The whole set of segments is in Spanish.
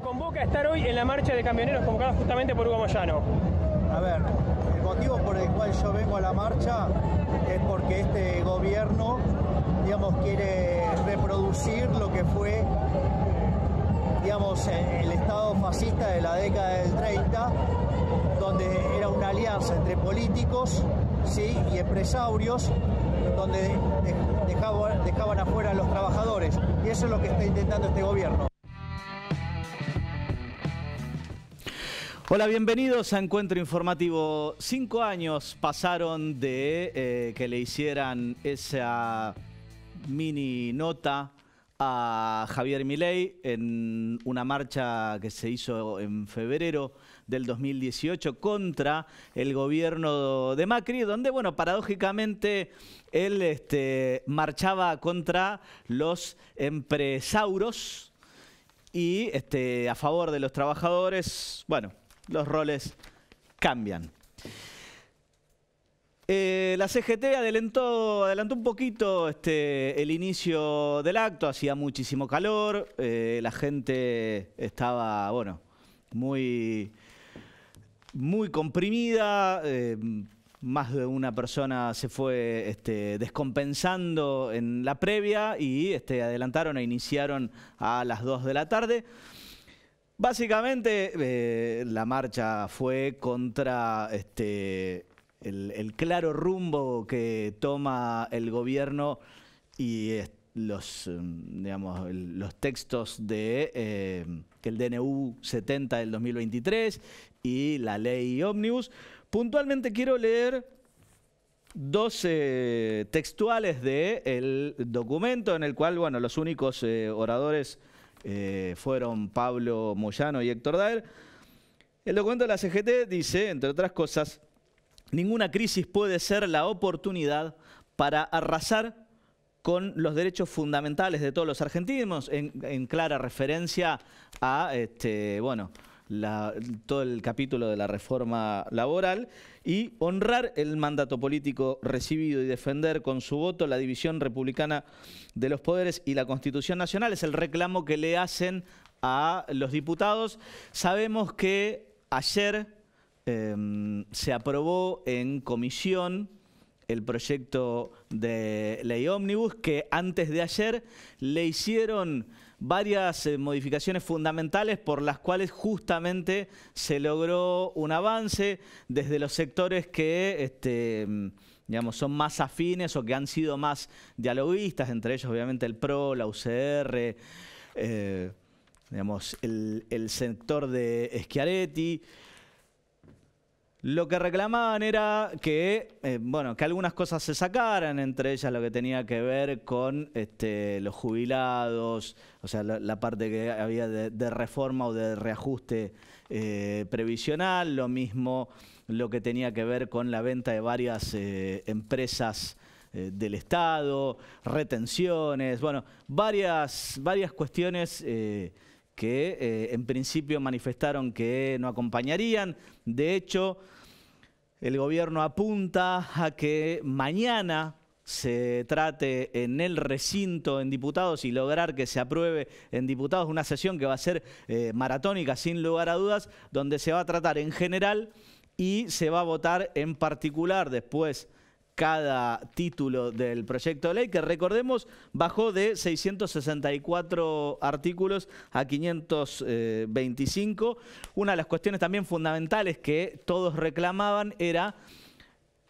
convoca a estar hoy en la marcha de camioneros convocada justamente por Hugo Moyano? A ver, el motivo por el cual yo vengo a la marcha es porque este gobierno, digamos, quiere reproducir lo que fue, digamos, el Estado fascista de la década del 30, donde era una alianza entre políticos y empresarios, donde dejaban, dejaban afuera a los trabajadores. Y eso es lo que está intentando este gobierno. Hola, bienvenidos a Encuentro Informativo. Cinco años pasaron de eh, que le hicieran esa mini nota a Javier Milei en una marcha que se hizo en febrero del 2018 contra el gobierno de Macri, donde, bueno, paradójicamente él este, marchaba contra los empresauros y este, a favor de los trabajadores, bueno, los roles cambian. Eh, la CGT adelantó, un poquito este, el inicio del acto, hacía muchísimo calor, eh, la gente estaba, bueno, muy, muy comprimida, eh, más de una persona se fue este, descompensando en la previa y este, adelantaron e iniciaron a las 2 de la tarde. Básicamente, eh, la marcha fue contra este, el, claro rumbo que toma el gobierno y eh, los, em, los textos de eh, el DNU 70 del 2023 y la ley ómnibus. Puntualmente quiero leer dos textuales del el documento en el cual, bueno, los únicos eh, oradores eh, fueron Pablo Moyano y Héctor Daer. El documento de la CGT dice, entre otras cosas, ninguna crisis puede ser la oportunidad para arrasar con los derechos fundamentales de todos los argentinos, en, en clara referencia a este, bueno, todo el capítulo de la reforma laboral y honrar el mandato político recibido y defender con su voto la división republicana de los poderes y la Constitución Nacional. Es el reclamo que le hacen a los diputados. Sabemos que ayer eh, se aprobó en comisión el proyecto de ley ómnibus que antes de ayer le hicieron varias eh, modificaciones fundamentales por las cuales justamente se logró un avance desde los sectores que este, digamos, son más afines o que han sido más dialoguistas, entre ellos obviamente el PRO, la UCR, eh, digamos, el, el sector de Schiaretti. Lo que reclamaban era que, eh, bueno, que algunas cosas se sacaran, entre ellas lo que tenía que ver con este, los jubilados, o sea, la, parte que había de, reforma o de reajuste eh, previsional, lo mismo lo que tenía que ver con la venta de varias eh, empresas del Estado, retenciones, bueno, varias, varias cuestiones que eh, en principio manifestaron que no acompañarían. De hecho, el gobierno apunta a que mañana se trate en el recinto en diputados y lograr que se apruebe en diputados una sesión que va a ser eh, maratónica, sin lugar a dudas, donde se va a tratar en general y se va a votar en particular después cada título del proyecto de ley, que recordemos bajó de 664 artículos a 525. Eh, una de las cuestiones también fundamentales que todos reclamaban era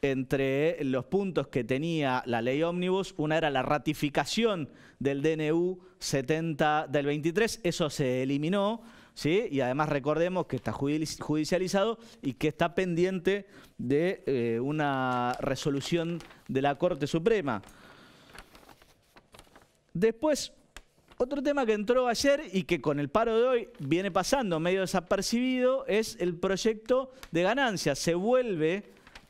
entre los puntos que tenía la ley ómnibus, una era la ratificación del DNU 70 del 23, eso se eliminó y además recordemos que está judicializado y que está pendiente de eh, una resolución de la Corte Suprema. Después, otro tema que entró ayer y que con el paro de hoy viene pasando medio desapercibido es el proyecto de ganancias. Se vuelve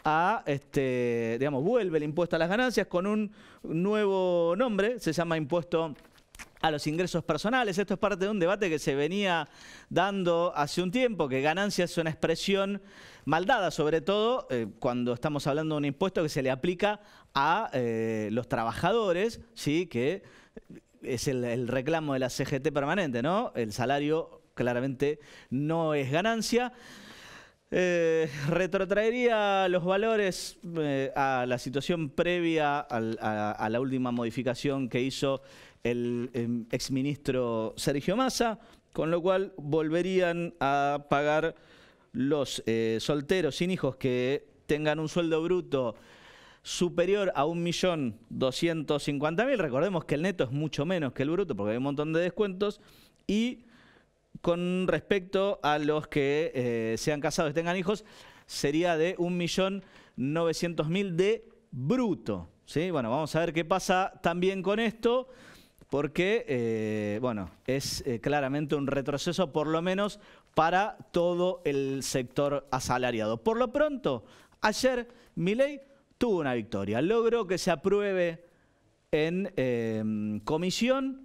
a, este, digamos, vuelve el impuesto a las ganancias con un nuevo nombre, se llama impuesto a los ingresos personales. Esto es parte de un debate que se venía dando hace un tiempo, que ganancia es una expresión maldada, sobre todo eh, cuando estamos hablando de un impuesto que se le aplica a eh, los trabajadores, ¿sí? que es el, reclamo de la CGT permanente, ¿no? El salario claramente no es ganancia. Eh, retrotraería los valores a la situación previa a, la última modificación que hizo el em, exministro Sergio Massa, con lo cual volverían a pagar los eh, solteros sin hijos que tengan un sueldo bruto superior a 1.250.000. Recordemos que el neto es mucho menos que el bruto porque hay un montón de descuentos. Y con respecto a los que eh, sean casados y tengan hijos, sería de 1.900.000 de bruto. ¿Sí? Bueno, vamos a ver qué pasa también con esto porque, eh, bueno, es eh, claramente un retroceso, por lo menos para todo el sector asalariado. Por lo pronto, ayer mi ley tuvo una victoria, logró que se apruebe en eh, comisión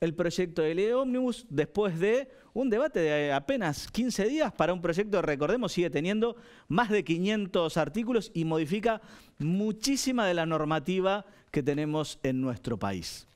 el proyecto de ley de ómnibus después de un debate de apenas 15 días para un proyecto que, recordemos, sigue teniendo más de 500 artículos y modifica muchísima de la normativa que tenemos en nuestro país.